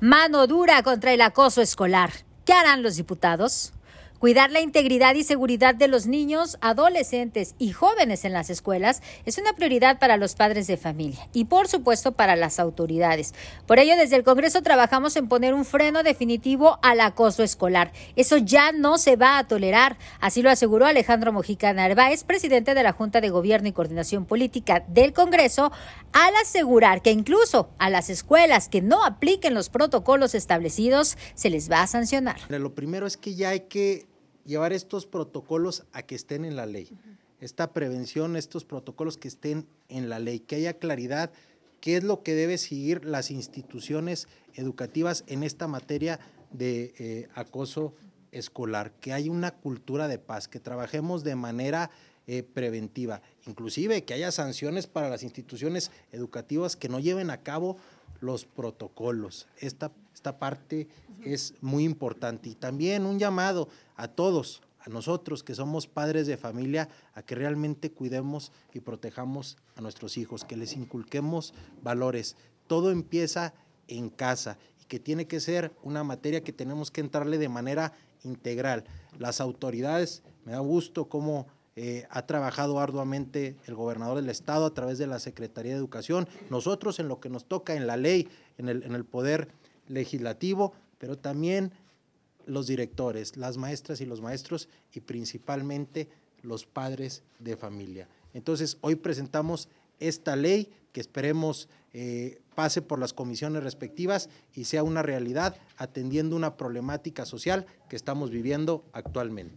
Mano dura contra el acoso escolar. ¿Qué harán los diputados? Cuidar la integridad y seguridad de los niños, adolescentes y jóvenes en las escuelas es una prioridad para los padres de familia y por supuesto para las autoridades. Por ello, desde el Congreso trabajamos en poner un freno definitivo al acoso escolar. Eso ya no se va a tolerar, así lo aseguró Alejandro Mojica Narváez, presidente de la Junta de Gobierno y Coordinación Política del Congreso, al asegurar que incluso a las escuelas que no apliquen los protocolos establecidos se les va a sancionar. Lo primero es que ya hay que llevar estos protocolos a que estén en la ley. Esta prevención, estos protocolos que estén en la ley, que haya claridad, qué es lo que deben seguir las instituciones educativas en esta materia de eh, acoso escolar, que haya una cultura de paz, que trabajemos de manera eh, preventiva, inclusive que haya sanciones para las instituciones educativas que no lleven a cabo los protocolos. Esta, esta parte es muy importante. Y también un llamado a todos, a nosotros que somos padres de familia, a que realmente cuidemos y protejamos a nuestros hijos, que les inculquemos valores. Todo empieza en casa y que tiene que ser una materia que tenemos que entrarle de manera integral. Las autoridades, me da gusto cómo eh, ha trabajado arduamente el gobernador del estado a través de la Secretaría de Educación, nosotros en lo que nos toca en la ley, en el, poder legislativo, pero también los directores, las maestras y los maestros y principalmente los padres de familia. Entonces, hoy presentamos esta ley que esperemos eh, pase por las comisiones respectivas y sea una realidad atendiendo una problemática social que estamos viviendo actualmente.